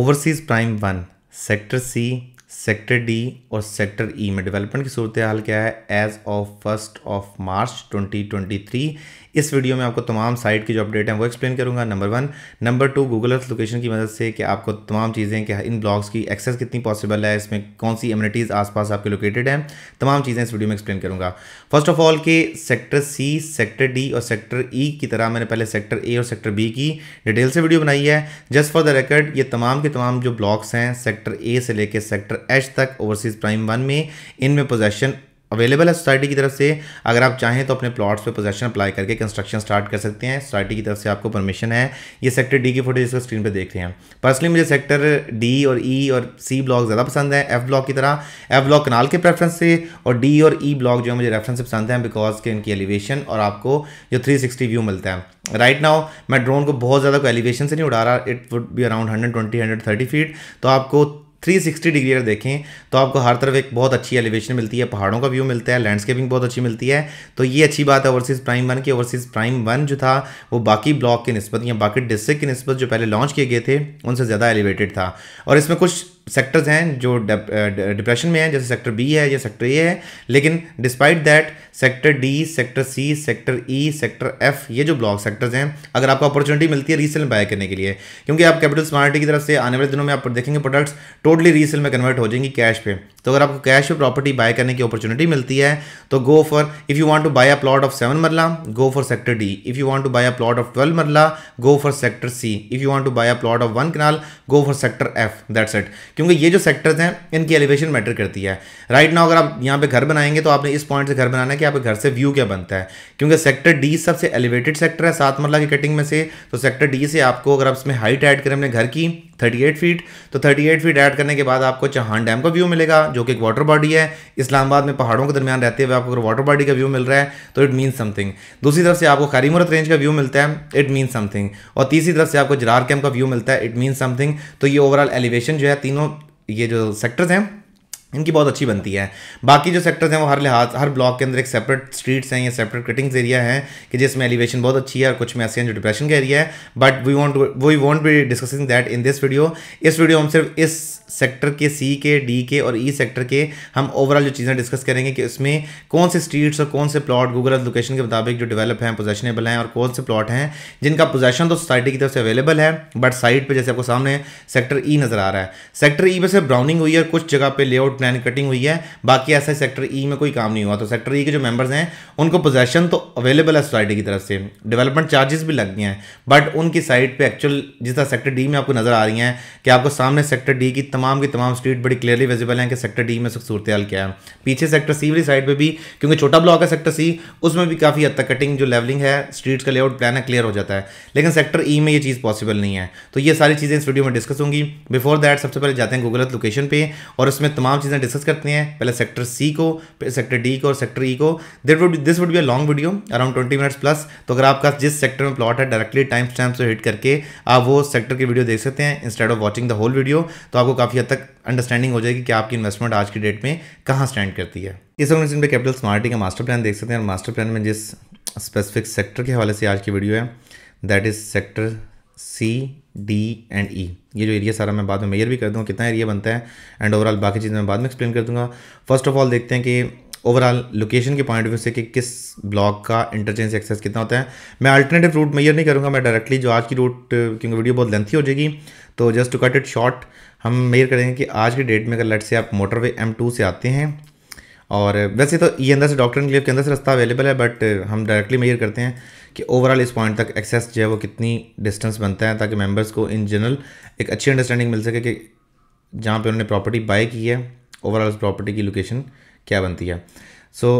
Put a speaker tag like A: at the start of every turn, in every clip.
A: Overseas prime one sector C sector D और sector E e में development की सूरत हाल क्या है as of first of March 2023 इस वीडियो में आपको तमाम साइट की जो अपडेट है वो एक्सप्लेन करूँगा number one number two Google अर्थ लोकेशन की मदद से कि आपको तमाम चीज़ें कि इन ब्लॉग्स की एक्सेस कितनी पॉसिबल है इसमें कौन सी आस आसपास आपके लोकेटेड हैं तमाम चीज़ें इस वीडियो में एक्सप्लेन करूँगा फर्स्ट ऑफ ऑल के सेक्टर सी सेक्टर डी और सेक्टर ई e की तरह मैंने पहले सेक्टर ए और सेक्टर बी की डिटेल से वीडियो बनाई है जस्ट फॉर द रिकॉर्ड ये तमाम के तमाम जो ब्लॉक्स हैं सेक्टर ए से लेकर सेक्टर एच तक ओवरसीज़ प्राइम वन में इनमें पोजेशन अवेलेबल है सोसाइटी की तरफ से अगर आप चाहें तो अपने प्लॉट्स पे पोजेशन अप्लाई करके कंस्ट्रक्शन स्टार्ट कर सकते हैं सोसाइटी की तरफ से आपको परमिशन है ये सेक्टर डी की फोटो जिसको स्क्रीन पे देख रहे हैं पर्सनली मुझे सेक्टर डी और ई e और सी ब्लॉक ज़्यादा पसंद है एफ ब्लॉक की तरह एफ ब्लॉक कनाल के प्रेफरेंस से और डी और ई e ब्लॉक जो है मुझे रेफरेंस से पसंद है बिकॉज के इनकी एलिवेशन और आपको जो थ्री व्यू मिलता है राइट right नाउ मैं ड्रोन को बहुत ज़्यादा को एलिवेशन से नहीं उड़ा रहा it would be around hundred twenty hundred thirty feet तो आपको 360 डिग्री अगर देखें तो आपको हर तरफ एक बहुत अच्छी एलिवेशन मिलती है पहाड़ों का व्यू मिलता है लैंडस्केपिंग बहुत अच्छी मिलती है तो ये अच्छी बात है ओवरसीज़ प्राइम वन की ओवरसीज़ प्राइम वन जो था वो बाकी ब्लॉक के नस्बत या बाकी डिस्ट्रिक्ट की नस्बत जो पहले लॉन्च किए गए थे उनसे ज़्यादा एलिवेटेड था और इसमें कुछ सेक्टर्स हैं जो डिप्रेशन में हैं जैसे सेक्टर बी है या सेक्टर ए है लेकिन despite that sector D sector C sector E sector F ये जो ब्लॉक सेक्टर्स हैं अगर आपको अपॉर्चुनिटी मिलती है रीसेल में बाय करने के लिए क्योंकि आप कैपिटल स्मार्टी की तरफ से आने वाले दिनों में आप देखेंगे प्रोडक्ट्स टोटली रीसेल में कन्वर्ट हो जाएंगी कैश पे तो अगर आपको कैश पे प्रॉपर्टी बाय करने की अपॉर्चुनिटी मिलती है तो go for if you want to buy a plot of seven marla go for sector D if you want to buy a plot of twelve marla go for sector C if you want to buy a plot of one kanal go for sector F that's it क्योंकि ये जो sectors हैं इनकी elevation matter करती है right now अगर आप यहाँ पे घर बनाएंगे तो आपने इस पॉइंट से घर बनाना है कि आपके घर से व्यू क्या बनता है क्योंकि सेक्टर डी सबसे एलिवेटेड सेक्टर है सात मरला की कटिंग में से तो सेक्टर डी से आपको अगर आप इसमें हाइट ऐड करें अपने घर की 38 फीट तो 38 फीट ऐड करने के बाद आपको चहान डैम का व्यू मिलेगा जो कि एक वाटर बॉडी है इस्लामाबाद में पहाड़ों के दरमियान रहते हुए आपको अगर वाटर बॉडी का व्यू मिल रहा है तो इट मीन समथिंग दूसरी तरफ से आपको खरीमुरत रेंज का व्यू मिलता है इट मीन समथिंग और तीसरी तरफ से आपको जरार कैम का व्यू मिलता है इट मीन समथिंग तो ये ओवरऑल एलिवेशन जो है तीनों ये जो सेक्टर्स हैं इनकी बहुत अच्छी बनती है बाकी जो सेक्टर्स हैं वो हर लिहाज हर ब्लॉक के अंदर एक सेपरेट स्ट्रीट्स हैं या सेपरेट कटिंग्स एरिया हैं कि जिसमें एलिवेशन बहुत अच्छी है और कुछ में ऐसे हैं जो डिप्रेशन का एरिया है but we won't we won't be discussing that in this video इस वीडियो हम सिर्फ इस सेक्टर के सी के डी के और ई e सेक्टर के हम ओवरऑल जो चीज़ें डिस्कस करेंगे कि उसमें कौन से स्ट्रीट्स और कौन से प्लॉट गूगल अर्थ लोकेशन के मुताबिक जो डेवलप हैं पोजेशनेबल हैं और कौन से प्लॉट हैं जिनका पोजेशन तो सोसाइटी की तरफ से अवेलेबल है बट साइड पर जैसे आपको सामने सेक्टर ई e नज़र आ रहा है सेक्टर ई e में से ब्राउनिंग हुई है और कुछ जगह पर लेआउट प्लान कटिंग हुई है बाकी ऐसा सेक्टर ई में कोई काम नहीं हुआ तो सेक्टर ई e के जो मेंबर्स हैं उनको पोजेशन तो अवेलेबल है सोसाइटी की तरफ से डेवलपमेंट चार्जेस भी लग गए हैं बट उनकी साइट पर एक्चुअल जिस तरह सेक्टर डी में आपको नजर आ रही हैं कि आपको सामने सेक्टर डी की तमाम की तमाम स्ट्रीट बड़ी क्लियरली विजिबल है कि सेक्टर डी में सूरत क्या है पीछे सेक्टर सी वाली साइड पर भी क्योंकि छोटा ब्लॉक है सेक्टर सी उसमें भी काफ़ी हद तक कटिंग जो लेवलिंग है स्ट्रीट्स का लेआउट प्लान है क्लियर हो जाता है लेकिन सेक्टर ई e में ये चीज़ पॉसिबल नहीं है तो ये सारी चीज़ें इस वीडियो में डिस्कस होंगी बिफोर दैट सबसे पहले जाते हैं गूगल लोकेशन पे और उसमें तमाम चीज़ें डिस्कस करते हैं पहले सेक्टर सी को फिर सेक्टर डी को और सेक्टर ई e को that would this would be a long video around twenty minutes plus तो अगर आपका जिस सेक्टर में प्लॉट है डायरेक्टली टाइम स्टैम्प से हिट करके आप वो सेक्टर की वीडियो देख सकते हैं instead of watching the whole video तो आपको काफ़ी हद तक अंडरस्टैंडिंग हो जाएगी कि आपकी इन्वेस्टमेंट आज की डेट में कहाँ स्टैंड करती है इस ऑर्गेनाइजेशन पे कैपिटल स्मार्टी e का मास्टर प्लान देख सकते हैं और मास्टर प्लान में जिस स्पेसिफिक सेक्टर के हवाले से आज की वीडियो है that is sector C D and E ये जो एरिया सारा मैं बाद में मेयर भी कर दूँगा कितना एरिया बनता है एंड ओवरऑल बाकी चीज़ें मैं बाद में एक्सप्लेन कर दूँगा फर्स्ट ऑफ ऑल देखते हैं कि ओवरऑल लोकेशन के पॉइंट ऑफ व्यू से कि किस ब्लॉक का इंटरचेंज एक्सेस कितना होता है मैं अल्टरनेटिव रूट मेयर नहीं करूँगा मैं डायरेक्टली जो आज की रूट क्योंकि वीडियो बहुत लेंथी हो जाएगी तो just to cut it short हम मेयर करेंगे कि आज के डेट में अगर लट से आप मोटरवे एम टू से आते हैं और वैसे तो ये अंदर से डॉक्टर इनक्लेव के अंदर से रास्ता अवेलेबल है बट हम डायरेक्टली मेयर करते हैं कि ओवरऑल इस पॉइंट तक एक्सेस जो है वो कितनी डिस्टेंस बनता है ताकि मेंबर्स को इन जनरल एक अच्छी अंडरस्टैंडिंग मिल सके कि जहाँ पे उन्होंने प्रॉपर्टी बाय की है ओवरऑल उस प्रॉपर्टी की लोकेशन क्या बनती है सो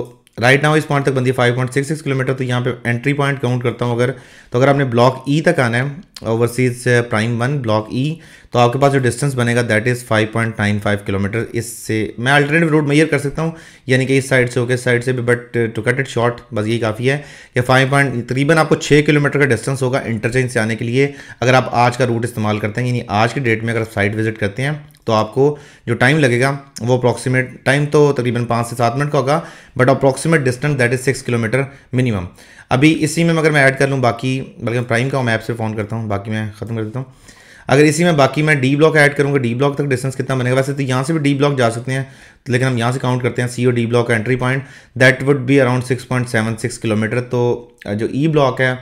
A: राइट नाउ इस पॉइंट तक बनती है five point six six kilometre तो यहाँ पे एंट्री पॉइंट काउंट करता हूँ अगर तो अगर आपने ब्लॉक ई e तक आना है overseas prime one block E e, तो आपके पास जो डिस्टेंस बनेगा दैट इज़ 5.95 किलोमीटर इससे मैं अल्टरनेटिव रूट मैयर कर सकता हूँ यानी कि इस साइड से होकर इस साइड से भी but to cut it short बस यही काफ़ी है या फाइव पॉइंट तकरीबन आपको छः किलोमीटर का डिस्टेंस होगा इंटरचेंज से आने के लिए अगर आप आज का रूट इस्तेमाल करते हैं यानी आज के डेट में अगर आप साइट विजिट करते हैं तो आपको जो टाइम लगेगा वो अप्रॉक्सीमेट टाइम तो तकरीबन पाँच से सात मिनट का होगा but approximate distance that is six kilometre minimum अभी इसी में अगर मैं ऐड कर लूँ बाकी बल्कि प्राइम का मैं ऐप से फ़ोन करता हूँ बाकी मैं ख़त्म कर देता हूँ अगर इसी में बाकी मैं डी ब्लॉक ऐड करूँगा डी ब्लॉक तक डिस्टेंस कितना बनेगा वैसे तो यहाँ से भी डी ब्लॉक जा सकते हैं तो लेकिन हम यहाँ से काउंट करते हैं सी और डी ब्लॉक का entry point that would be around six point seven six kilometre तो जो ई e ब्लॉक है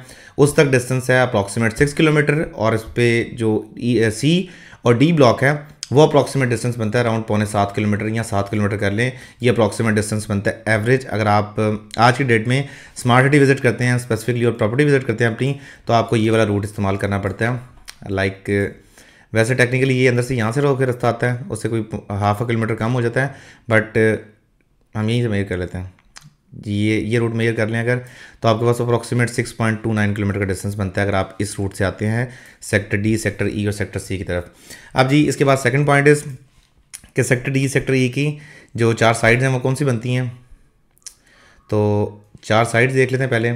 A: उस तक डिस्टेंस है अप्रॉक्सीमेट सिक्स किलोमीटर और इस पर जो सी e, और डी ब्लॉक है वो अप्रॉक्सीमेट डिस्टेंस बनता है अराउंड पौने सात किलोमीटर या सात किलोमीटर कर लें ये अप्रॉक्सीमेट डिस्टेंस बनता है एवरेज अगर आप आज की डेट में स्मार्ट सिटी विजिट करते हैं स्पेसिफिकली और प्रॉपर्टी विजिट करते हैं अपनी तो आपको ये वाला रूट इस्तेमाल करना पड़ता है लाइक वैसे टेक्निकली ये अंदर से यहाँ से के रास्ता आता है उससे कोई हाफ अ किलोमीटर कम हो जाता है बट हम यहीं से मेयर कर लेते हैं ये ये रूट मेयर कर लें अगर तो आपके पास approximate six point two nine kilometre का डिस्टेंस बनता है अगर आप इस रूट से आते हैं सेक्टर डी सेक्टर ई और सेक्टर सी की तरफ अब जी इसके बाद सेकंड पॉइंट इस कि सेक्टर डी सेक्टर ई की जो चार साइड्स हैं वो कौन सी बनती हैं तो चार साइड्स देख लेते हैं पहले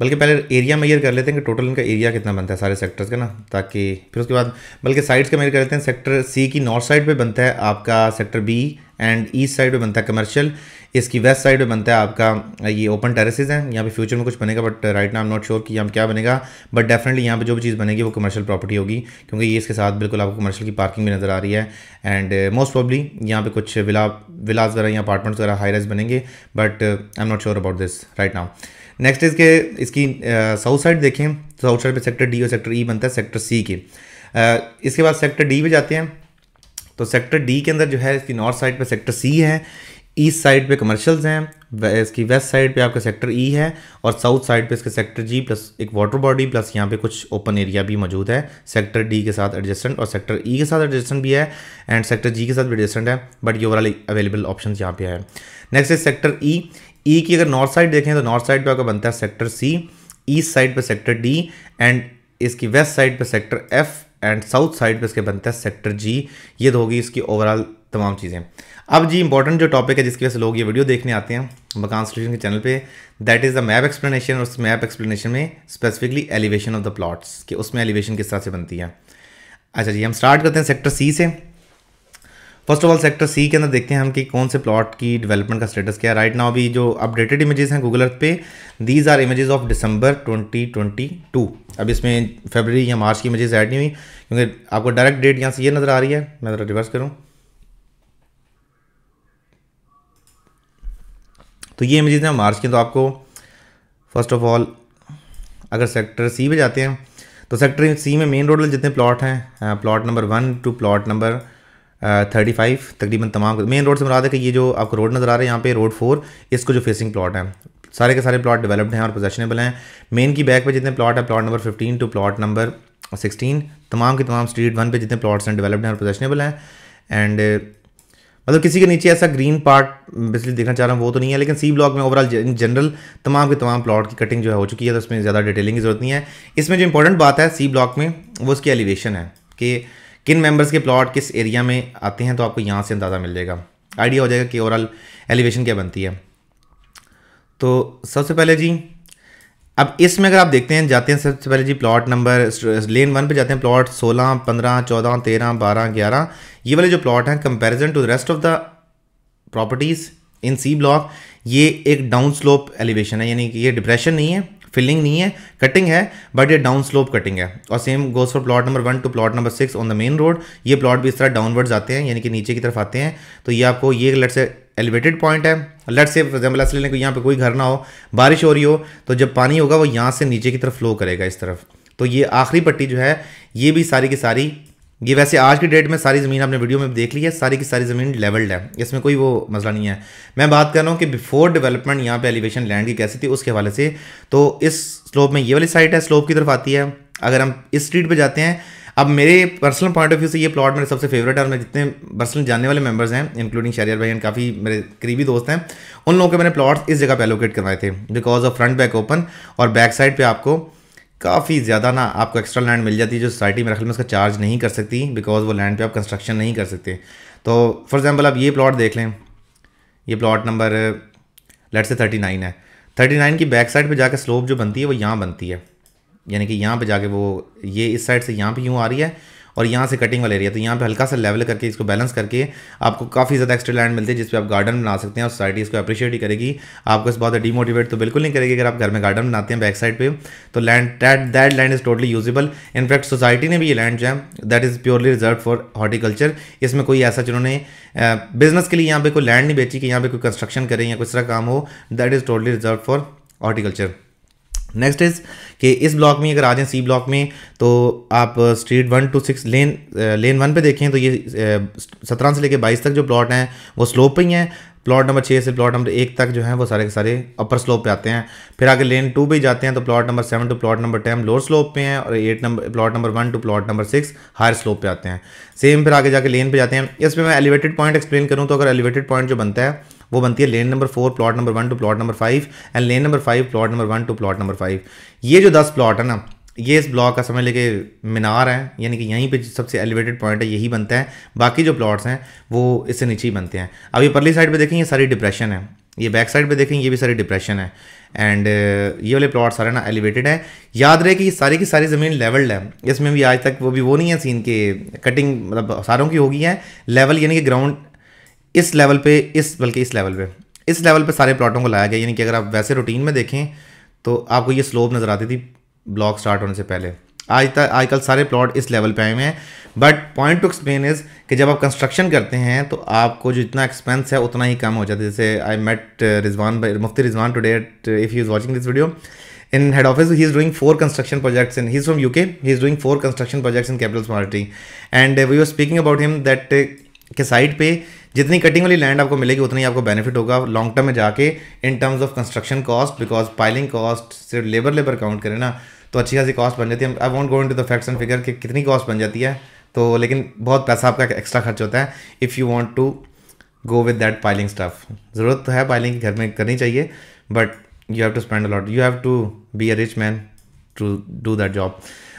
A: बल्कि पहले एरिया मेयर कर लेते हैं कि टोटल इनका एरिया कितना बनता है सारे सेक्टर्स का ना ताकि फिर उसके बाद बल्कि साइड्स का मेयर कर लेते हैं सेक्टर सी की नॉर्थ साइड पे बनता है आपका sector B and east side पे बनता है कमर्शियल इसकी वेस्ट साइड पे बनता है आपका ये ओपन टेरेसेस हैं यहाँ पे फ्यूचर में कुछ बनेगा but right now I'm not sure कि यहाँ क्या बनेगा बट डेफिनेटली यहाँ पे जो भी चीज़ बनेगी वो कमर्शियल प्रॉपर्टी होगी क्योंकि ये इसके साथ बिल्कुल आपको कमर्शियल की पार्किंग भी नज़र आ रही है एंड मोस्ट प्रॉब्ली यहाँ पे कुछ विला विलाज वगैरह या अपार्टमेंट्स वगैरह हाई रेस बनेंगे but I am not sure about this right now next इसके इसकी साउथ साइड देखें साउथ साइड पर सेक्टर डी और सेक्टर ई e बनता है सेक्टर सी के इसके बाद सेक्टर डी पे जाते हैं तो सेक्टर डी के अंदर जो है इसकी नॉर्थ साइड पे सेक्टर सी है ईस्ट साइड पे कमर्शियल्स हैं इसकी वेस्ट साइड पे आपका सेक्टर ई e है और साउथ साइड पे इसके सेक्टर जी प्लस एक वाटर बॉडी प्लस यहाँ पे कुछ ओपन एरिया भी मौजूद है सेक्टर डी के साथ एडजस्टेंट और सेक्टर ई e के साथ एडजस्टेंट भी है एंड सेक्टर जी के साथ भी एडजस्टेंट है बट ये ओवरऑल अवेलेबल ऑप्शन यहाँ पे है next is sector E E e की अगर नॉर्थ साइड देखें तो नॉर्थ साइड पर आपका बनता है सेक्टर सी ईस्ट साइड पर सेक्टर डी एंड इसकी वेस्ट साइड पर sector F and south side पर इसके बनता है सेक्टर जी ये तो होगी इसकी ओवरऑल तमाम चीज़ें अब जी इंपॉर्टेंट जो टॉपिक है जिसकी वजह से लोग ये वीडियो देखने आते हैं मकान सोल्यूशन के चैनल पे that is the map explanation और उस मैप एक्सप्लेनेशन में specifically elevation of the plots कि उसमें एलिवेशन किस तरह से बनती है अच्छा जी हम स्टार्ट करते हैं सेक्टर सी से first of all sector C के अंदर देखते हैं हम कि कौन से प्लॉट की डेवलपमेंट का स्टेटस क्या है राइट नाउ अभी जो अपडेटेड इमेजेस हैं गूगल अर्थ पे these are images of December 2022 अब इसमें फरवरी या मार्च की इमेजेस ऐड नहीं हुई क्योंकि आपको डायरेक्ट डेट यहाँ से ये नज़र आ रही है मैं ज़रा रिवर्स करूँ तो ये इमेजेस हैं मार्च की तो आपको फर्स्ट ऑफ ऑल अगर सेक्टर सी में जाते हैं तो सेक्टर सी में मेन रोड जितने प्लॉट हैं plot number one to plot number thirty five तकरीबन तमाम मेन रोड से मुराद है कि ये जो आपको रोड नज़र आ रहा है यहाँ पे रोड फोर इसको जो फेसिंग प्लॉट है सारे के सारे प्लॉट डेवलप्ड हैं और पोजेशनेबल हैं मेन की बैक पे जितने प्लॉट हैं plot number fifteen to plot number sixteen तमाम के तमाम स्ट्रीट वन पे जितने प्लाट्स हैं डेवलप्ड हैं और पोजेशनेबल हैं एंड मतलब किसी के नीचे ऐसा ग्रीन पार्ट बेसिकली देखना चाह रहा हूँ वो तो नहीं है लेकिन सी ब्लॉक में ओवरऑल इन जनरल तमाम के तमाम प्लॉट की कटिंग जो है हो चुकी है तो उसमें ज़्यादा डिटेलिंग की ज़रूरत नहीं है इसमें जो इंपॉर्टेंट बात है सी ब्लॉक में वो उसकी एलिवेशन है कि किन मेंबर्स के प्लॉट किस एरिया में आते हैं तो आपको यहाँ से अंदाज़ा मिल जाएगा आइडिया हो जाएगा कि ओवरऑल एलिवेशन क्या बनती है तो सबसे पहले जी अब इसमें अगर आप देखते हैं जाते हैं सबसे पहले G plot number lane one पे जाते हैं प्लॉट 16, 15, 14, 13, 12, 11 ये वाले जो प्लॉट हैं comparison to the rest of the properties in C block ये एक डाउन स्लोप एलिवेशन है यानी कि ये डिप्रेशन नहीं है फिलिंग नहीं है कटिंग है बट ये डाउन स्लोप कटिंग है और same goes for plot number one to plot number six on the main road ये प्लॉट भी इस तरह डाउनवर्ड आते हैं यानी कि नीचे की तरफ आते हैं तो ये आपको ये लट से एलिवेटेड पॉइंट है लट से फॉर एग्जाम्पल लेने को यहाँ पर कोई घर ना हो बारिश हो रही हो तो जब पानी होगा वो यहाँ से नीचे की तरफ फ्लो करेगा इस तरफ तो ये आखिरी पट्टी जो है ये भी सारी की सारी ये वैसे आज की डेट में सारी ज़मीन आपने वीडियो में देख ली है सारी की सारी ज़मीन लेवल्ड है इसमें कोई वो मसला नहीं है मैं बात कर रहा हूँ कि बिफोर डेवलपमेंट यहाँ पे एलिवेशन लैंड की कैसी थी उसके हवाले से तो इस स्लोप में ये वाली साइड है स्लोप की तरफ आती है अगर हम इस स्ट्रीट पर जाते हैं अब मेरे पर्सनल पॉइंट ऑफ व्यू से ये प्लॉट मेरे सबसे फेवरेट है और मेरे जितने पर्सनल जानने वाले मेंबर्स हैं इंक्लूडिंग शहरियर भाई एंड काफ़ी मेरे करीबी दोस्त हैं उन लोगों के मैंने प्लॉट्स इस जगह पे एलोकेट करवाए थे because of front back open और बैक साइड पे आपको काफ़ी ज़्यादा ना आपको एक्स्ट्रा लैंड मिल जाती है जो सोसाइटी मेरे ख्याल में उसका चार्ज नहीं कर सकती बिकॉज वो लैंड पे आप कंस्ट्रक्शन नहीं कर सकते तो फॉर एग्जांपल आप ये प्लॉट देख लें ये plot number let's say thirty nine है थर्टी नाइन की बैक साइड पर जाकर स्लोप जो बनती है वो यहाँ बनती है यानी कि यहाँ पर जाके वो ये इस साइड से यहाँ पर यूँ आ रही है और यहाँ से कटिंग वाला एरिया तो यहाँ पे हल्का सा लेवल करके इसको बैलेंस करके आपको काफ़ी ज़्यादा एक्स्ट्रा लैंड मिलती है जिस पर आप गार्डन बना सकते हैं और सोसाइटी इसको अप्रिशिएट ही करेगी आपको इस बात डिमोटिवेट तो बिल्कुल नहीं करेगी अगर आप घर में गार्डन बनाते हैं बैक साइड पर तो land that that land is totally usable in fact society ने भी ये लैंड जो है that is purely reserve for horticulture इसमें कोई ऐसा जिन्होंने बिजनेस के लिए यहाँ पे कोई लैंड नहीं बेची कि यहाँ पर कोई कंस्ट्रक्शन करें या कुछ तरह काम हो that is totally reserve for horticulture next is कि इस ब्लॉक में अगर आ जाएँ सी ब्लॉक में तो आप street one to six lane lane one पे देखें तो ये uh, सत्रह से लेकर बाईस तक जो प्लॉट हैं वो स्लोप पे ही हैं प्लॉट नंबर छः से प्लॉट नंबर एक तक जो है वो सारे के सारे अपर स्लोप पे आते हैं फिर आगे लेन टू तो पे जाते हैं तो plot number seven to plot number ten lower slope पे हैं और eight number plot number one to plot number six higher slope पे आते हैं सेम फिर आगे जाके लेन पे जाते हैं इसमें मैं एलिवेटेड पॉइंट एक्सप्लेन करूँ तो अगर एलिवेटेड पॉइंट जो बनता है वो बनती है lane number four plot number one to plot number five and lane number five plot number one to plot number five ये जो दस प्लॉट है ना ये इस ब्लॉक का समझ लेके मीनार है यानी कि यहीं पे सबसे एलिवेटेड पॉइंट है यही बनता है बाकी जो प्लॉट्स हैं वो इससे नीचे ही बनते हैं अब ये परली साइड पे देखें ये सारी डिप्रेशन है ये बैक साइड पे देखें ये भी सारी डिप्रेशन है एंड ये वाले प्लॉट सारे ना एलिवेटेड है याद रहे कि ये सारी की सारी ज़मीन लेवल्ड है इसमें भी आज तक वो भी वो नहीं है सीन के कटिंग मतलब सारों की होगी है लेवल यानी कि ग्राउंड इस लेवल पे इस बल्कि इस लेवल पे इस लेवल पे सारे प्लॉटों को लाया गया यानी कि अगर आप वैसे रूटीन में देखें तो आपको ये स्लोप नज़र आती थी ब्लॉक स्टार्ट होने से पहले आज तक आजकल सारे प्लॉट इस लेवल पे आए हुए हैं but point to explain is कि जब आप कंस्ट्रक्शन करते हैं तो आपको जितना एक्सपेंस है उतना ही कम हो जाता है जैसे I met Rizwan Mufti Rizwan today date if you is watching this video in head office he is doing four construction projects in his from U K he is doing four construction projects in Capital and and we are speaking about him that के side पे जितनी cutting वाली land आपको मिलेगी उतना ही आपको benefit होगा long term में जाके in terms of construction cost because piling cost सिर्फ लेबर लेबर काउंट करें ना तो अच्छी खासी कॉस्ट बन जाती है I won't go into the facts and figure कि कितनी कॉस्ट बन जाती है तो लेकिन बहुत पैसा आपका एक्स्ट्रा खर्च होता है if you want to go with that piling stuff ज़रूरत तो है पाइलिंग घर में करनी चाहिए but you have to spend a lot you have to be a rich man to do that job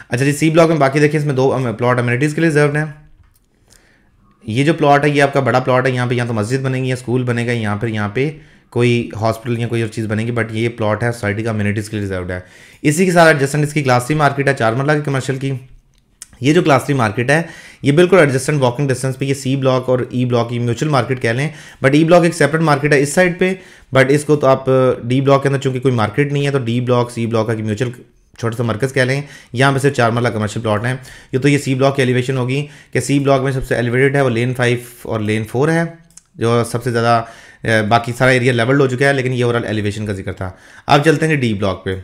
A: अच्छा जी सी ब्लॉक में बाकी देखिए इसमें दो प्लॉट um, अम्यूनिटीज़ के लिए रिजर्व हैं ये जो प्लॉट है ये आपका बड़ा प्लॉट है यहाँ पे यहाँ तो मस्जिद बनेगी या स्कूल बनेगा यहाँ पर यहाँ पे कोई हॉस्पिटल या कोई और चीज़ बनेगी बट ये प्लॉट है सोसाइटी का कम्युनिटीज़ के लिए रिजर्व है इसी के साथ एडजस्टेंट इसकी क्लासी मार्केट है चार मरला की कमर्शियल की ये जो क्लास मार्केट है ये बिल्कुल एडजस्टेंट वॉकिंग डिस्टेंस पे ये सी ब्लॉक और ई e ब्लॉक ये म्यूचुअल मार्केट कह लें बट ई ब्लॉक एक सेपरेट मार्केट है इस साइड पे बट इसको तो आप डी ब्लॉक के अंदर चूंकि कोई मार्केट नहीं है तो डी ब्लॉक सी ब्लॉक का म्यूचुअल छोटा सा मरकज़ कह लें यहाँ पे सिर्फ चार मरला कमर्शियल प्लॉट हैं ये तो ये सी ब्लॉक की एलिवेशन होगी कि सी ब्लॉक में सबसे एलिवेटेड है वो लेन फाइव और लेन फोर है जो सबसे ज़्यादा बाकी सारा एरिया लेवल्ड हो चुका है लेकिन ये ओवरऑल एलिवेशन का जिक्र था अब चलते हैं डी ब्लॉक पर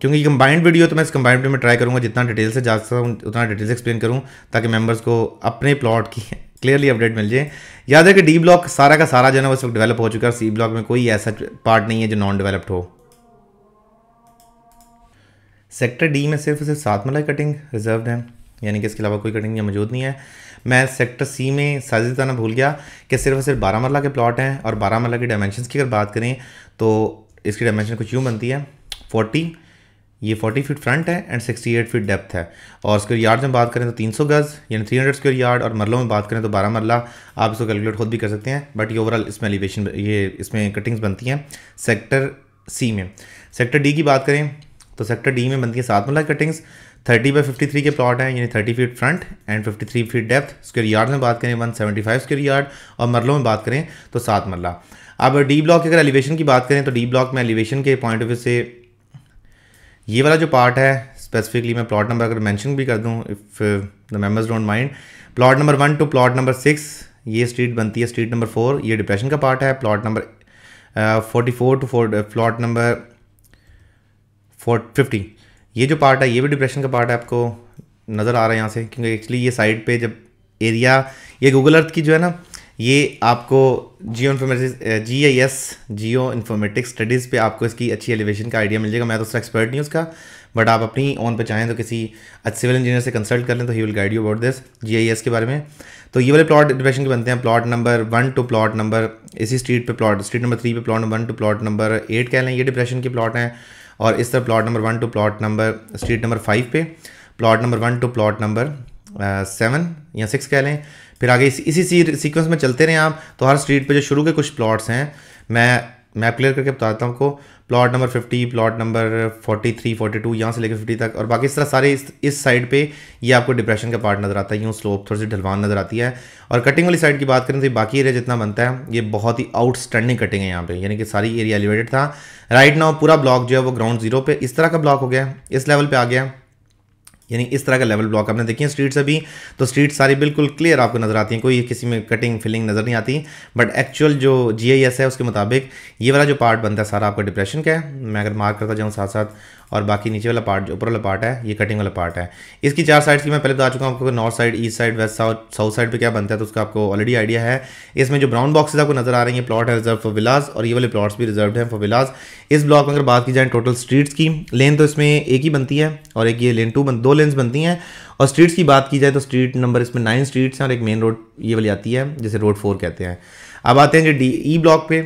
A: क्योंकि कंबाइंड वीडियो तो मैं इस कंबाइंड वीडियो में ट्राई करूँगा जितना डिटेल से जा सकता हूँ उतना डिटेल से एक्सप्लेन करूँ ताकि मेम्बर्स को अपने प्लॉट की क्लियरली अपडेट मिल जाए याद है कि डी ब्लॉक सारा का सारा जो है ना वो सब डेवलप हो चुका है सी ब्लॉक में कोई ऐसा पार्ट नहीं है जो नॉन डेवलप्ड हो सेक्टर डी में सिर्फ सिर्फ सात मलाई कटिंग रिजर्व है यानी कि इसके अलावा कोई कटिंग यहाँ मौजूद नहीं है मैं सेक्टर सी में साजिदाना भूल गया कि सिर्फ सिर्फ बारह मरला के प्लॉट हैं और बारह मरला के डायमेंशन की अगर बात करें तो इसकी डायमेंशन कुछ यूँ बनती है फोर्टी ये फोर्टी फीट फ्रंट है and sixty eight feet depth है और स्क्वेयर यार्ड में बात करें तो तीन सौ गज़ यानी थ्री हंड्रेड स्क्वेयर यार्ड और मरलों में बात करें तो बारह मरला आप इसको कैलकुलेट खुद भी कर सकते हैं बट ये ओवरऑल इसमें एलिवेशन ये इसमें कटिंग्स बनती हैं सेक्टर सी में सेक्टर डी की बात करें तो सेक्टर डी में बनती है सात मल्ला cuttings thirty by fifty three के प्लॉट हैं यानी thirty feet front and fifty three feet depth square yard में बात करें one seventy five square yard और मरलों में बात करें तो सात मरला अब डी ब्लॉक की अगर एलिवेशन की बात करें तो डी ब्लॉक में एलिवेशन के पॉइंट ऑफ व्यू से ये वाला जो पार्ट है स्पेसिफिकली मैं प्लॉट नंबर अगर मैंशन भी कर दूँ if the members don't mind plot number one to plot number six ये स्ट्रीट बनती है स्ट्रीट नंबर फोर ये डिप्रेशन का पार्ट है plot number forty four to four plot number four fifty ये जो पार्ट है ये भी डिप्रेशन का पार्ट है आपको नज़र आ रहा है यहाँ से क्योंकि एक्चुअली ये साइड पे जब एरिया ये गूगल अर्थ की जो है ना ये आपको geo informatics G I S geo informatics studies पे आपको इसकी अच्छी एलिवेशन का आइडिया मिल जाएगा मैं तो उसका एक्सपर्ट नहीं उसका बट आप अपनी ऑन पे चाहें तो किसी सिविल इंजीनियर से कंसल्ट कर लें तो he will guide you about this G I S के बारे में तो ये वाले प्लॉट डिप्रेशन के बनते हैं plot number one to plot number इसी स्ट्रीट पे प्लॉट स्ट्रीट नंबर थ्री पे plot one to plot number eight कह लें ये डिप्रेशन के प्लॉट हैं और इस तरह plot number one to plot number street number five पे plot number one to plot number seven या सिक्स कह लें फिर आगे इस, इसी सीक्वेंस में चलते रहें आप तो हर स्ट्रीट पे जो शुरू के कुछ प्लॉट्स हैं मैं मैं क्लियर करके बताता हूँ आपको प्लॉट नंबर 50 प्लॉट नंबर 43 42 यहाँ से लेकर 50 तक और बाकी इस तरह सारे इस इस साइड पे ये आपको डिप्रेशन का पार्ट नज़र आता है यूँ स्लोप थोड़ी सी ढलवान नज़र आती है और कटिंग वाली साइड की बात करें तो बाकी एरिया जितना बनता है ये बहुत ही आउटस्टैंडिंग कटिंग है यहाँ पे यानी कि सारी एरिया एलिवेटेड था राइट नाउ पूरा ब्लॉक जो है वो ग्राउंड जीरो पर इस तरह का ब्लॉक हो गया इस लेवल पर आ गया यानी इस तरह का लेवल ब्लॉक आपने देखिए स्ट्रीट से भी तो स्ट्रीट सारी बिल्कुल क्लियर आपको नज़र आती हैं कोई किसी में कटिंग फिलिंग नज़र नहीं आती बट एक्चुअल जो जी है उसके मुताबिक ये वाला जो पार्ट बनता है सारा आपका डिप्रेशन का है मैं अगर मार्क करता जाऊँ साथ साथ और बाकी नीचे वाला पार्ट जो ऊपर वाला पार्ट है ये कटिंग वाला पार्ट है इसकी चार साइड्स की मैं पहले बता चुका हूँ आपको north side east side west south south side पर क्या बनता है तो उसका आपको ऑलरेडी आइडिया है इसमें जो ब्राउन बॉक्स आपको नजर आ रही है प्लॉट है रिजर्व फॉर विलाज और ये वाले प्लॉट्स भी रिजर्व हैं फॉर विलाज इस ब्लॉक में अगर बात की जाए टोटल स्ट्रीट्स की लेन तो इसमें एक ही बनती है और एक ये लेन टू दो लेन्स बनती हैं और स्ट्रीट्स की बात की जाए तो स्ट्रीट नंबर इसमें नाइन स्ट्रीट्स हैं और एक मेन रोड ये वाली आती है जिसे रोड फोर कहते हैं अब आते हैं जो डी ई ब्लॉक पे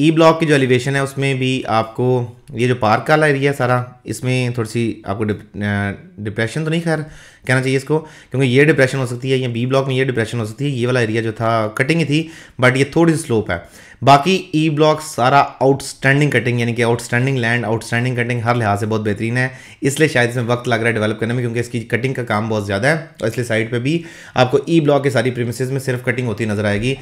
A: ई ब्लॉक की जो एलिवेशन है उसमें भी आपको ये जो पार्क वाला एरिया है सारा इसमें थोड़ी सी आपको डिप, डिप्रेशन तो नहीं खैर कहना चाहिए इसको क्योंकि ये डिप्रेशन हो सकती है या बी ब्लॉक में ये डिप्रेशन हो सकती है ये वाला एरिया जो था कटिंग ही थी बट ये थोड़ी सी स्लोप है बाकी ई e ब्लॉक सारा आउटस्टैंडिंग कटिंग यानी कि आउटस्टैंडिंग लैंड आउटस्टैंडिंग कटिंग हर लिहाज से बहुत बेहतरीन है इसलिए शायद इसमें वक्त लग रहा है डेवलप करने में क्योंकि इसकी कटिंग का काम बहुत ज़्यादा है और इसलिए साइड पर भी आपको ई ब्लॉक की सारी प्रीमिस में सिर्फ कटिंग होती नजर आएगी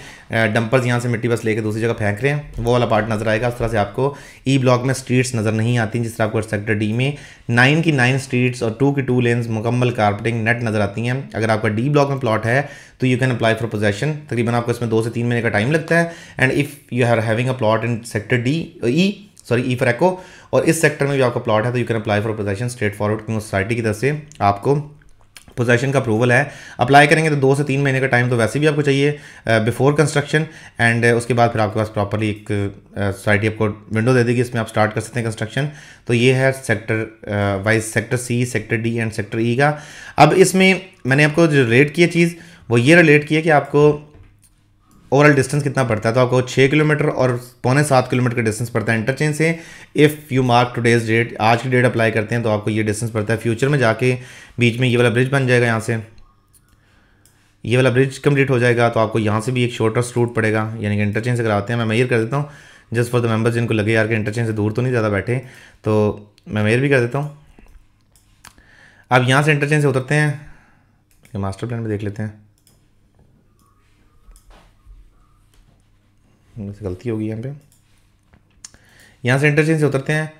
A: डंपर्स यहाँ से मिट्टी बस लेकर दूसरी जगह फेंक रहे हैं वो वाला पार्ट नजर आएगा उस तरह से आपको ई e ब्लॉक में स्ट्रीट्स नज़र नहीं आती जिस तरह आपको सेक्टर डी में नाइन की नाइन स्ट्रीट्स और टू की टू लेन्स मुकम्मल कारपेटिंग नेट नज़र आती हैं अगर आपका डी ब्लॉक में प्लॉट है तो you can apply for possession तकरीबन आपको इसमें दो से तीन महीने का टाइम लगता है and if you are having a plot in sector D E sorry E for echo और इस सेक्टर में भी आपका प्लॉट है तो you can apply for possession straight forward क्योंकि सोसाइटी की तरफ से आपको पोजेशन का अप्रूवल है अप्लाई करेंगे तो दो से तीन महीने का टाइम तो वैसे भी आपको चाहिए बिफोर कंस्ट्रक्शन एंड उसके बाद फिर आपके पास प्रॉपरली एक सोसाइटी uh, आपको विंडो दे देगी इसमें आप स्टार्ट कर सकते हैं कंस्ट्रक्शन तो ये है sector wise sector C sector D and sector E का अब इसमें मैंने आपको जो रेट किया चीज़ वो ये रिलेट किया कि आपको ओवरऑल डिस्टेंस कितना पड़ता है तो आपको छः किलोमीटर और पौने सात किलोमीटर का डिस्टेंस पड़ता है इंटरचेंज से if you mark today's date आज की डेट अप्लाई करते हैं तो आपको ये डिस्टेंस पड़ता है फ्यूचर में जाके बीच में ये वाला ब्रिज बन जाएगा यहाँ से ये वाला ब्रिज कंप्लीट हो जाएगा तो आपको यहाँ से भी एक शॉर्टेस्ट रूट पड़ेगा यानी कि इंटरचेंज से कराते हैं मैं मेयर कर देता हूँ जस्ट फॉर द मेम्बर्स जिनको लगे यार के इंटरचेंज से दूर तो नहीं ज़्यादा बैठे तो मैं मेयर भी कर देता हूँ अब यहाँ से इंटरचेंज से उतरते हैं मास्टर प्लान में देख लेते हैं से गलती होगी यहाँ पे यहाँ से इंटरचेंज से उतरते हैं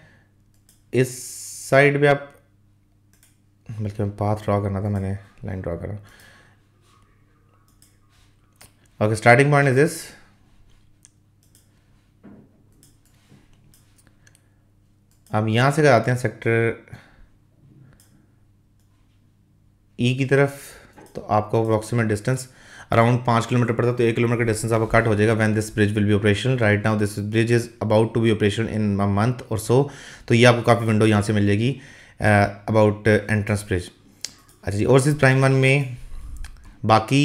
A: इस साइड पे आप बल्कि मैं पाथ ड्रा करना था मैंने लाइन ड्रा करा okay starting point is this अब यहाँ से आते हैं सेक्टर ई e की तरफ तो आपको अप्रॉक्सीमेट डिस्टेंस अराउंड पाँच किलोमीटर पड़ता है तो एक किलोमीटर का डिस्टेंस आपका कट हो जाएगा वैन दिस ब्रिज विल भी operation right now this bridge is about to be operation in a month or so तो ये आपको काफ़ी विंडो यहाँ से मिल जाएगी अबाउट एंट्रेंस ब्रिज अच्छा जी ओवरसीज प्राइम वन में बाकी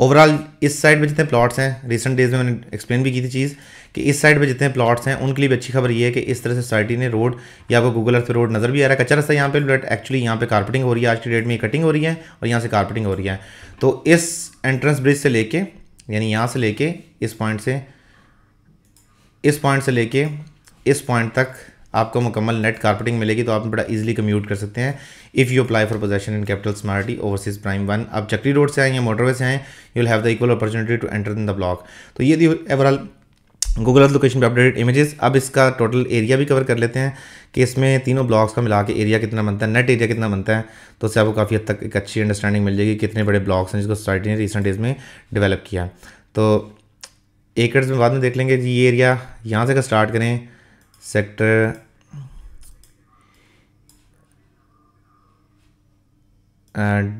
A: ओवरऑल इस साइड पे जितने प्लॉट्स हैं रिसेंट डेज में मैंने एक्सप्लेन भी की थी चीज़ कि इस साइड पे जितने प्लॉट्स हैं उनके लिए भी अच्छी खबर ये है कि इस तरह से सोसाइटी ने रोड या आपको गूगल अर्थ पे रोड नज़र भी आ रहा है कच्चा रस्ता यहाँ पे बट एक्चुअली यहाँ पे कारपेटिंग हो रही है आज की डेट में कटिंग हो रही है और यहाँ से कारपेटिंग हो रही है तो इस एंट्रेंस ब्रिज से लेके यानी यहाँ से लेके इस पॉइंट से इस पॉइंट से लेके इस पॉइंट तक आपको मुकम्मल नेट कारपेटिंग मिलेगी तो आप बड़ा इजीली कम्यूट कर सकते हैं if you apply for possession in Capital Smarty Overseas prime one आप चक्री रोड से आएँ या मोटरवे से आएँ you will have the equal opportunity to enter in the block तो ये the overall Google earth location पर अपडेटेड इमेजेस अब इसका टोटल एरिया भी कवर कर लेते हैं कि इसमें तीनों ब्लॉक्स का मिला के एरिया कितना बनता है नेट एरिया कितना बनता है तो उससे आपको काफ़ी हद तक एक अच्छी अंडरस्टैंडिंग मिल जाएगी कितने बड़े ब्लॉक्स हैं जिसको सोसाइटी ने रिसेंट डेज में डेवलप किया तो एकड़ में बाद में देख लेंगे जी ये एरिया यहाँ से अगर स्टार्ट करें सेक्टर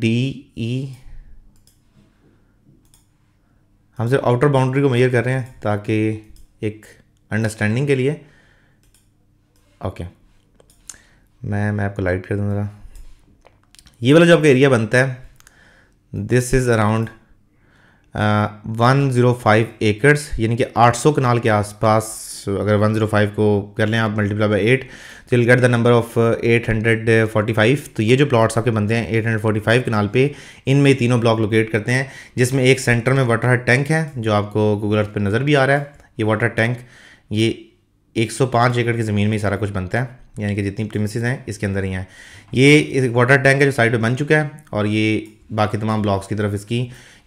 A: डी ई e। हम सिर्फ आउटर बाउंड्री को मेजर कर रहे हैं ताकि एक अंडरस्टैंडिंग के लिए ओके okay. मैं मैं आपको लाइट कर दूँ ज़रा ये वाला जो आपका एरिया बनता है this is around one zero five acres यानी कि आठ सौ कनाल के आसपास अगर वन ज़ीरो फाइव को कर लें आप मल्टीप्लाई बाई एट तो will get the number of eight hundred forty five तो ये जो प्लॉट्स आपके बनते हैं eight hundred forty five kanal पे इनमें तीनों ब्लॉक लोकेट करते हैं जिसमें एक सेंटर में वाटर टैंक है जो आपको गूगल अर्थ पर नज़र भी आ रहा है ये वाटर टैंक ये 105 एकड़ की ज़मीन में ही सारा कुछ बनता है यानी कि जितनी प्रेमिसज हैं इसके अंदर ही हैं ये इस वाटर टैंक है जो साइड में बन चुका है और ये बाकी तमाम ब्लॉक्स की तरफ इसकी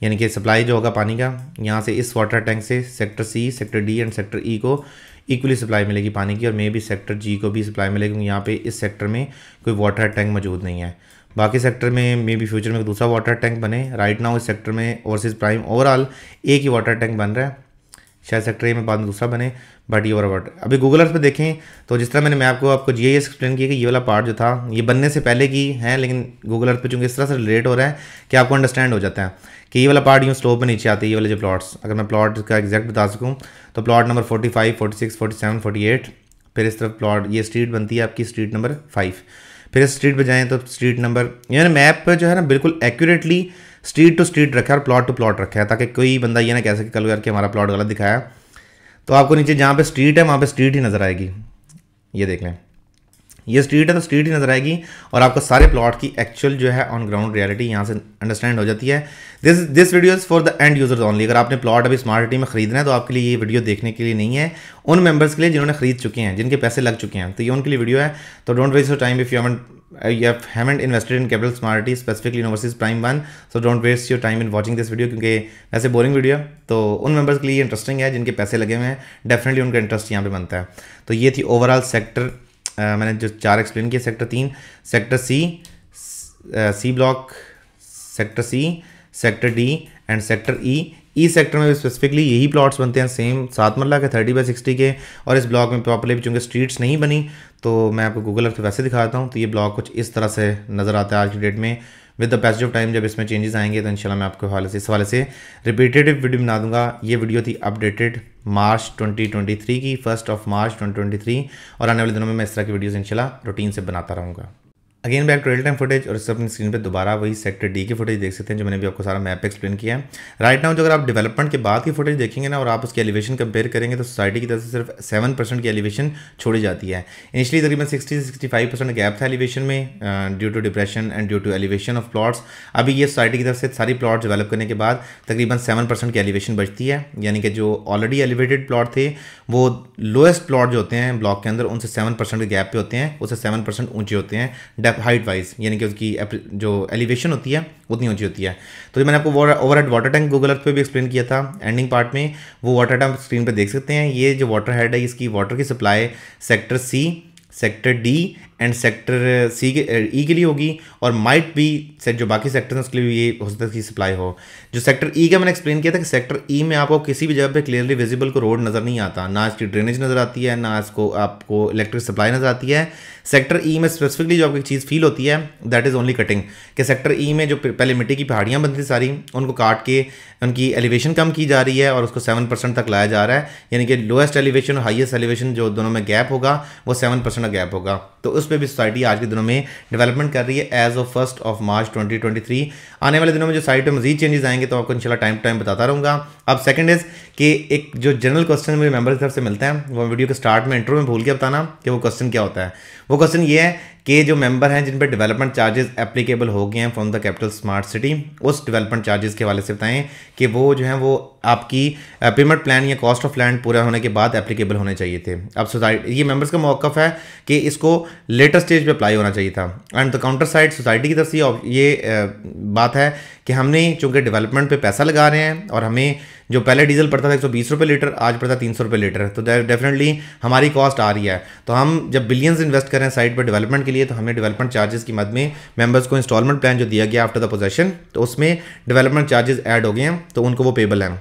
A: यानी कि सप्लाई जो होगा पानी का यहाँ से इस वाटर टैंक से sector C sector D and sector E को इक्वली सप्लाई मिलेगी पानी की और मे भी सेक्टर जी को भी सप्लाई मिलेगी क्योंकि यहाँ पे इस सेक्टर में कोई वाटर टैंक मौजूद नहीं है बाकी सेक्टर में मे भी फ्यूचर में दूसरा वाटर टैंक बने राइट नाउ इस सेक्टर में ओवरसीज़ प्राइम ओवरऑल एक ही वाटर टैंक बन रहा है शायद सेक्टर ए में बाद में दूसरा बने बट यूर वर्ड अभी गूगल अर्थ पे देखें तो जिस तरह मैंने मैं आपको आपको जी एक्सप्लेन किया कि ये वाला पार्ट जो था ये बनने से पहले की है लेकिन गूगल अर्थ पे चूंकि इस तरह से रिलेट हो रहा है कि आपको अंडरस्टैंड हो जाता है कि ये वाला पार्ट यूँ स्लोप में नीचे आते हैं ये वाले जो प्लॉट्स अगर मैं प्लॉट का एग्जैक्ट बता सकूँ तो plot number forty five forty six forty seven forty eight फिर इस तरफ प्लॉट ये स्ट्रीट बनती है आपकी स्ट्रीट नंबर फाइव फिर इस स्ट्रीट पर जाएँ तो स्ट्रीट नंबर यानी मैप जो है ना बिल्कुल एक्यूरेटली स्ट्रीट टू स्ट्रीट रखा है और प्लॉट टू प्लॉट रखा है ताकि कोई बंदा ये ना कह सके कल करके हमारा प्लॉट गलत दिखाया तो आपको नीचे जहाँ पे स्ट्रीट है वहाँ पे स्ट्रीट ही नज़र आएगी ये देख लें ये स्ट्रीट है तो स्ट्रीट ही नज़र आएगी और आपको सारे प्लॉट की एक्चुअल जो है ऑन ग्राउंड रियलिटी यहाँ से अंडरस्टैंड हो जाती है this this video is for the end users only अगर आपने प्लॉट अभी स्मार्ट सिटी में खरीदना है तो आपके लिए ये वीडियो देखने के लिए नहीं है उन मेंबर्स के लिए जिन्होंने खरीद चुके हैं जिनके पैसे लग चुके हैं तो ये उनके लिए वीडियो है तो don't waste your time if you haven't Uh, you have, invested in Capital Smarty specifically specifically Prime one so don't waste your time in watching this video क्योंकि वैसे बोरिंग वीडियो तो उन मेंबर्स के लिए interesting है जिनके पैसे लगे हुए हैं डेफिनेटली उनका इंटरेस्ट यहाँ पे बनता है तो ये थी ओवरऑल सेक्टर uh, मैंने जो चार एक्सप्लेन किए सेक्टर तीन sector C C block sector C sector D and sector E E sector में भी स्पेसिफिकली यही प्लॉट्स बनते हैं सेम सात मरला के थर्टी बाई सिक्सटी के और इस ब्लॉक में प्रॉपरली चूँकि स्ट्रीट्स नहीं बनी तो मैं आपको गूगल अर्थ वैसे दिखाता हूँ तो ये ब्लॉक कुछ इस तरह से नज़र आता है आज की डेट में with the passage of time जब इसमें चेंजेस आएंगे तो इंशाल्लाह मैं आपके हवाले से इस हवाले से रिपीटेटिव वीडियो बना दूंगा ये वीडियो थी अपडेटेड मार्च 2023 की फर्स्ट ऑफ मार्च 2023 और आने वाले दिनों में मैं इस तरह की वीडियोस इंशाल्लाह रूटीन से बनाता रहूँगा again back to real time footage और इससे अपनी स्क्रीन पे दोबारा वही सेक्टर डी की फुटेज देख सकते हैं जो मैंने भी आपको सारा मैप एक्सप्लेन किया है राइट नाउ जो अगर आप डेवलपमेंट के बाद की फुटेज देखेंगे ना और आप उसकी एलिवेशन कंपेयर करेंगे तो सोसाइटी की तरफ से सिर्फ सेवन परसेंट की एलिवेशन छोड़ी जाती है इनिशियली तकरीबन सिक्सटी से सिक्सटी फाइव परसेंट गैप था एलिवेशन में due to depression and due to elevation of plots अभी ये सोसाइटी की तरफ से सारी प्लॉट डेवलप करने के बाद तकरीबन सेवन परसेंट की एलिवेशन बचती है यानी कि जो ऑलरेडी एलिवेटेड प्लॉट थे वो लोएस्ट प्लॉट जो होते हैं ब्लॉक के अंदर उनसे सेवन परसेंट के गैप पे होते हैं उससे सेवन परसेंट ऊँचे होते हैं हाइट वाइज यानी कि उसकी जो एलिवेशन होती है उतनी ऊंची होती है तो जो मैंने आपको overhead water tank Google Earth पे भी एक्सप्लेन किया था एंडिंग पार्ट में वो वाटर टैंक स्क्रीन पर देख सकते हैं ये जो वाटर हेड है इसकी वाटर की supply sector C sector D and sector C के ई e के लिए होगी और माइट भी सेट जो बाकी सेक्टर हैं उसके लिए ये हो सकता है कि सप्लाई हो जो सेक्टर ई e का मैंने एक्सप्लेन किया था कि सेक्टर ई e में आपको किसी भी जगह पे क्लियरली विजिबल को रोड नज़र नहीं आता ना इसकी ड्रेनेज नज़र आती है ना इसको आपको इलेक्ट्रिक सप्लाई नज़र आती है सेक्टर ई e में स्पेसिफिकली जो आपको एक चीज़ फील होती है दैट इज़ ओनली कटिंग कि सेक्टर ई e में जो पहले मिट्टी की पहाड़ियाँ बनती थी सारी उनको काट के उनकी एलिवेशन कम की जा रही है और उसको सेवन परसेंट तक लाया जा रहा है यानी कि लोएस्ट एलिवेशन और हाइएस्ट एलिवेशन जो दोनों में गैप होगा वो सेवन परसेंट का गैप होगा तो उस उस पर भी सोसाइटी आज के दिनों में डेवलपमेंट कर रही है as of first of March twenty आने वाले दिनों में जो साइट में मजीद चेंजेस आएंगे तो आपको शाला टाइम टाइम बताता रहूँगा अब सेकंड इज़ कि एक जो जनरल क्वेश्चन मेरे मेंबर की तरफ से मिलता है वो वीडियो के स्टार्ट में इंटरव्यू में भूल के बताना कि वो क्वेश्चन क्या होता है वो क्वेश्चन ये है कि जो मेंबर हैं जिन पर डेवलपमेंट चार्जेस एप्लीकेबल हो गए हैं from the Capital Smart City उस डेवलपमेंट चार्जेस के वाले से बताएं कि वो जो है वो आपकी पेमेंट प्लान या कॉस्ट ऑफ लैंड पूरा होने के बाद एप्लीकेबल होने चाहिए थे अब सोसाइटी ये मेंबर्स का मौकफ है कि इसको लेटर स्टेज पर अप्लाई होना चाहिए था and the counter side society की तरफ से ये बात है कि हमने चूँकि डेवलपमेंट पे पैसा लगा रहे हैं और हमें जो पहले डीजल पड़ता था एक सौ बीस रुपये लीटर आज पड़ता है तीन सौ रुपये लीटर तो डेफिनेटली हमारी कॉस्ट आ रही है तो हम जब बिलियंस इन्वेस्ट करें साइट पर डेवलपमेंट के लिए तो हमें डेवलपमेंट चार्जेस की मद में मेंबर्स को इंस्टॉलमेंट प्लान जो दिया गया आफ्टर द पोजेशन तो उसमें डेवलपमेंट चार्जेस ऐड हो गए हैं तो उनको वो पेबल हैं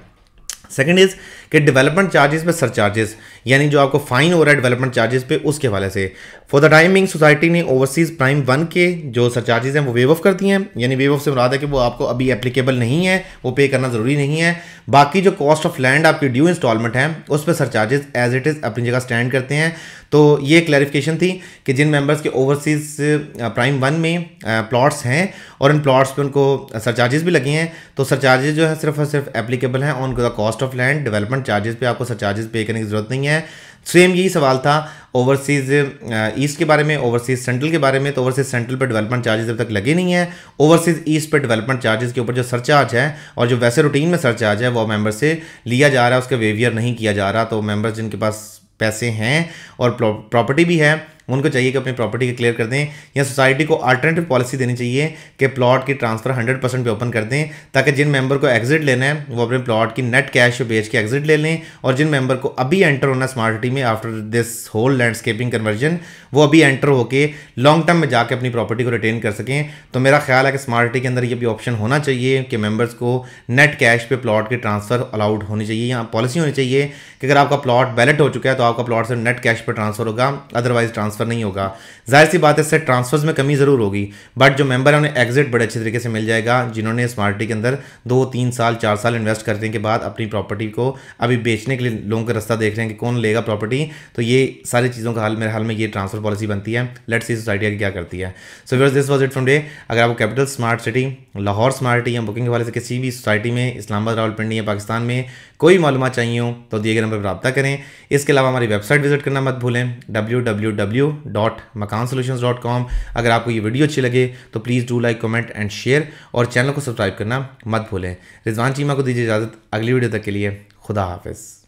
A: सेकंड इज़ कि डेवलपमेंट चार्जेस पे सर चार्जेस यानी जो आपको फाइन हो रहा है डेवलपमेंट चार्जेस पे उसके हवाले से फॉर द टाइमिंग सोसाइटी ने ओवरसीज़ प्राइम वन के जो सर चार्जेस हैं वो वेव ऑफ कर दिए हैं यानी वेव ऑफ से मुराद है कि वो आपको अभी एप्लीकेबल नहीं है वो पे करना ज़रूरी नहीं है बाकी जो कॉस्ट ऑफ लैंड आपकी ड्यू इंस्टॉलमेंट है उस पर surcharges as it is अपनी जगह स्टैंड करते हैं तो ये क्लैरिफिकेशन थी कि जिन मेंबर्स के ओवरसीज़ प्राइम वन में प्लॉट्स uh, हैं और इन प्लॉट्स पे उनको सरचार्जेस uh, भी लगे हैं तो सरचार्जेस जो है सिर्फ और सिर्फ एप्लीकेबल हैं on the cost of land development charges पे आपको सरचार्जेस पे करने की ज़रूरत नहीं है सेम यही सवाल था ओवरसीज़ ईस्ट uh, के बारे में ओवरसीज़ सेंट्रल के बारे में तो ओवरसीज़ सेंट्रल पर डेवलपमेंट चार्जेस अब तक लगे नहीं है ओवरसीज़ ईस्ट पर डेवलपमेंट चार्जेस के ऊपर जो सरचार्ज है और जो वैसे रूटीन में सरचार्ज है वो मेंबर से लिया जा रहा है उसका वेवियर नहीं किया जा रहा तो मेंबर्स जिनके पास पैसे हैं और प्रॉपर्टी भी है उनको चाहिए कि अपनी प्रॉपर्टी की क्लियर कर दें या सोसाइटी को अल्टरनेटिव पॉलिसी देनी चाहिए कि प्लॉट की ट्रांसफ़र हंड्रेड परसेंट पे ओपन कर दें ताकि जिन मेंबर को एग्जिट लेना है वो अपने प्लॉट की नेट कैश बेच के एग्जिट ले लें और जिन मेंबर को अभी एंटर होना स्मार्ट सिटी में after this whole landscaping conversion वो अभी एंटर होकर लॉन्ग टर्म में जाकर अपनी प्रॉपर्टी को रिटेन कर सकें तो मेरा ख्याल है कि स्मार्ट सिटी के अंदर ये भी ऑप्शन होना चाहिए कि मेम्बर्स को नेट कैश पे प्लॉट की ट्रांसफ़र अलाउड होनी चाहिए या पॉलिसी होनी चाहिए कि अगर आपका प्लॉट बैलेट हो चुका है तो आपका प्लॉट सिर्फ नेट कैश पर ट्रांसफ़र होगा अदरवाइज ट्रांसफर ट्रांसफ़र नहीं होगा जाहिर सी बात है इससे ट्रांसफर्स में कमी ज़रूर होगी बट जो मेंबर है उन्हें एग्जिट बड़े अच्छे तरीके से मिल जाएगा जिन्होंने स्मार्टी के अंदर दो तीन साल चार साल इन्वेस्ट करने के बाद अपनी प्रॉपर्टी को अभी बेचने के लिए लोगों का रास्ता देख रहे हैं कि कौन लेगा प्रॉपर्टी तो ये सारी चीज़ों का हाल मेरे हाल में ये ट्रांसफर पॉलिसी बनती है लेट्स सी सोसाइटी क्या करती है so this was it from day अगर आपको Capital Smart City Lahore Smarty या बुकिंग के हवाले से किसी भी सोसाइटी में इस्लामाबाद रावलपिंडी या पाकिस्तान में कोई मालूम चाहिए हो तो दिए गए नंबर पर रबा करें इसके अलावा हमारी वेबसाइट विजिट करना मत भूलें W W W dot Makaan dot com अगर आपको ये वीडियो अच्छी लगे तो please do like comment and share और चैनल को सब्सक्राइब करना मत भूलें रिजवान चीमा को दीजिए इजाज़त अगली वीडियो तक के लिए खुदा हाफिज़